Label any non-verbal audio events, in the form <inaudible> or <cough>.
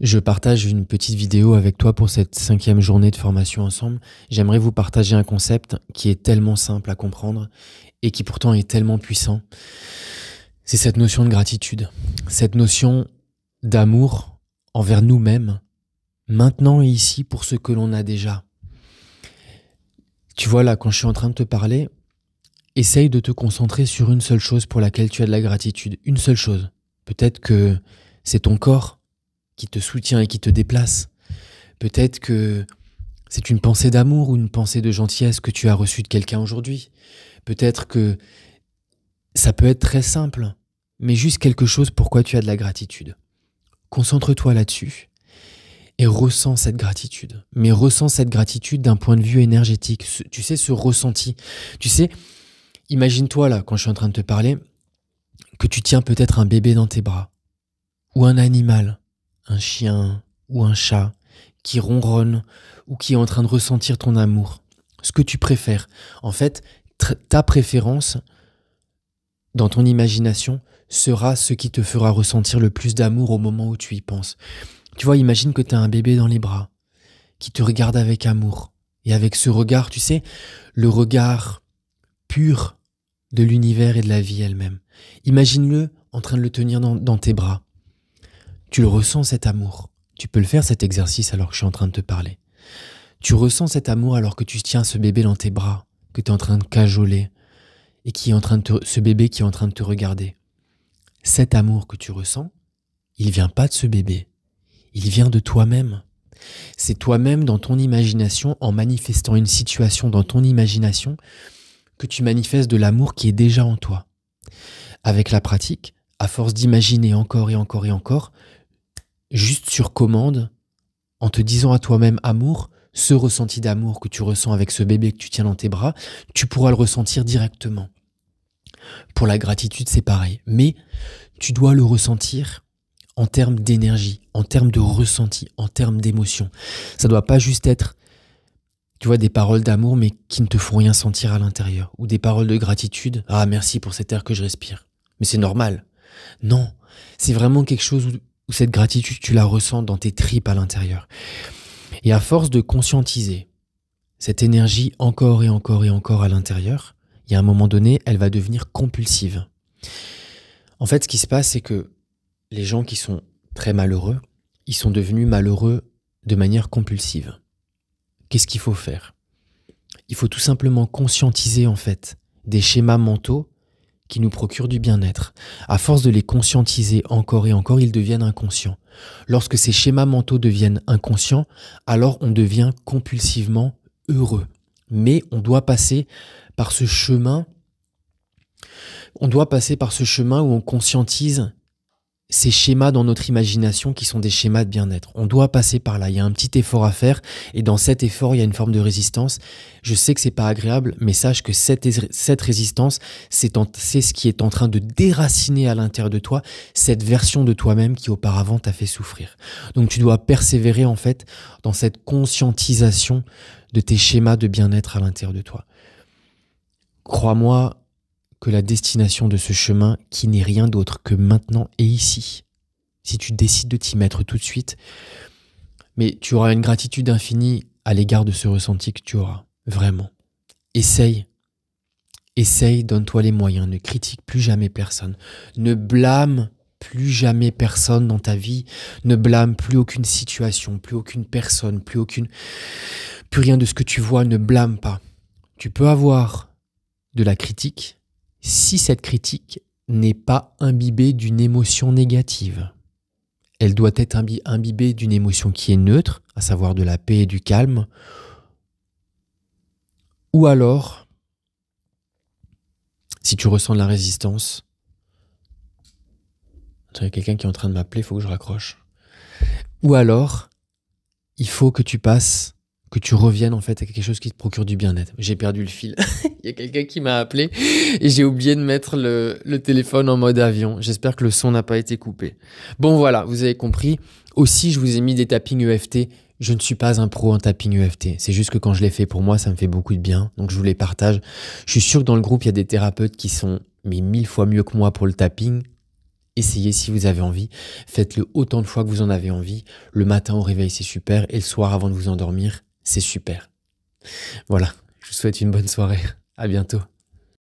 Je partage une petite vidéo avec toi pour cette cinquième journée de formation ensemble. J'aimerais vous partager un concept qui est tellement simple à comprendre et qui pourtant est tellement puissant. C'est cette notion de gratitude, cette notion d'amour envers nous-mêmes, maintenant et ici pour ce que l'on a déjà. Tu vois là, quand je suis en train de te parler, essaye de te concentrer sur une seule chose pour laquelle tu as de la gratitude, une seule chose. Peut-être que c'est ton corps qui te soutient et qui te déplace. Peut-être que c'est une pensée d'amour ou une pensée de gentillesse que tu as reçue de quelqu'un aujourd'hui. Peut-être que ça peut être très simple, mais juste quelque chose pour quoi tu as de la gratitude. Concentre-toi là-dessus et ressens cette gratitude. Mais ressens cette gratitude d'un point de vue énergétique. tu sais, ce ressenti. Tu sais, imagine-toi là, quand je suis en train de te parler, que tu tiens peut-être un bébé dans tes bras ou un animal un chien ou un chat qui ronronne ou qui est en train de ressentir ton amour, ce que tu préfères. En fait, ta préférence dans ton imagination sera ce qui te fera ressentir le plus d'amour au moment où tu y penses. Tu vois, imagine que tu as un bébé dans les bras qui te regarde avec amour. Et avec ce regard, tu sais, le regard pur de l'univers et de la vie elle-même. Imagine-le en train de le tenir dans, dans tes bras. Tu le ressens cet amour. Tu peux le faire cet exercice alors que je suis en train de te parler. Tu ressens cet amour alors que tu tiens ce bébé dans tes bras, que tu es en train de cajoler et qui est en train de ce bébé qui est en train de te regarder. Cet amour que tu ressens, il vient pas de ce bébé. Il vient de toi-même. C'est toi-même dans ton imagination en manifestant une situation dans ton imagination que tu manifestes de l'amour qui est déjà en toi. Avec la pratique, à force d'imaginer encore et encore et encore, juste sur commande, en te disant à toi-même amour, ce ressenti d'amour que tu ressens avec ce bébé que tu tiens dans tes bras, tu pourras le ressentir directement. Pour la gratitude, c'est pareil, mais tu dois le ressentir en termes d'énergie, en termes de ressenti, en termes d'émotion. Ça ne doit pas juste être, tu vois, des paroles d'amour mais qui ne te font rien sentir à l'intérieur, ou des paroles de gratitude. Ah merci pour cet air que je respire. Mais c'est normal. Non, c'est vraiment quelque chose où, cette gratitude, tu la ressens dans tes tripes à l'intérieur. Et à force de conscientiser cette énergie encore et encore et encore à l'intérieur, il y a un moment donné, elle va devenir compulsive. En fait, ce qui se passe, c'est que les gens qui sont très malheureux, ils sont devenus malheureux de manière compulsive. Qu'est-ce qu'il faut faire Il faut tout simplement conscientiser en fait des schémas mentaux qui nous procure du bien-être. À force de les conscientiser encore et encore, ils deviennent inconscients. Lorsque ces schémas mentaux deviennent inconscients, alors on devient compulsivement heureux. Mais on doit passer par ce chemin on doit passer par ce chemin où on conscientise ces schémas dans notre imagination qui sont des schémas de bien-être. On doit passer par là. Il y a un petit effort à faire et dans cet effort, il y a une forme de résistance. Je sais que c'est pas agréable, mais sache que cette, cette résistance, c'est ce qui est en train de déraciner à l'intérieur de toi cette version de toi-même qui auparavant t'a fait souffrir. Donc tu dois persévérer en fait dans cette conscientisation de tes schémas de bien-être à l'intérieur de toi. Crois-moi, que la destination de ce chemin qui n'est rien d'autre que maintenant et ici. Si tu décides de t'y mettre tout de suite, mais tu auras une gratitude infinie à l'égard de ce ressenti que tu auras, vraiment. Essaye. Essaye, donne-toi les moyens, ne critique plus jamais personne, ne blâme plus jamais personne dans ta vie, ne blâme plus aucune situation, plus aucune personne, plus aucune plus rien de ce que tu vois, ne blâme pas. Tu peux avoir de la critique, si cette critique n'est pas imbibée d'une émotion négative. Elle doit être imbibée d'une émotion qui est neutre, à savoir de la paix et du calme, ou alors, si tu ressens de la résistance, il y a quelqu'un qui est en train de m'appeler, il faut que je raccroche. Ou alors, il faut que tu passes que tu reviennes en fait à quelque chose qui te procure du bien-être. J'ai perdu le fil. <laughs> Il y a quelqu'un qui m'a appelé et j'ai oublié de mettre le, téléphone en mode avion. J'espère que le son n'a pas été coupé. Bon voilà, vous avez compris. Aussi, je vous ai mis des tappings EFT je ne suis pas un pro en tapping EFT. C'est juste que quand je l'ai fait pour moi, ça me fait beaucoup de bien. Donc je vous les partage. Je suis sûr que dans le groupe, il y a des thérapeutes qui sont mais mille fois mieux que moi pour le tapping. Essayez si vous avez envie. Faites-le autant de fois que vous en avez envie. Le matin au réveil, c'est super. Et le soir avant de vous endormir, c'est super. Voilà, je vous souhaite une bonne soirée. À bientôt.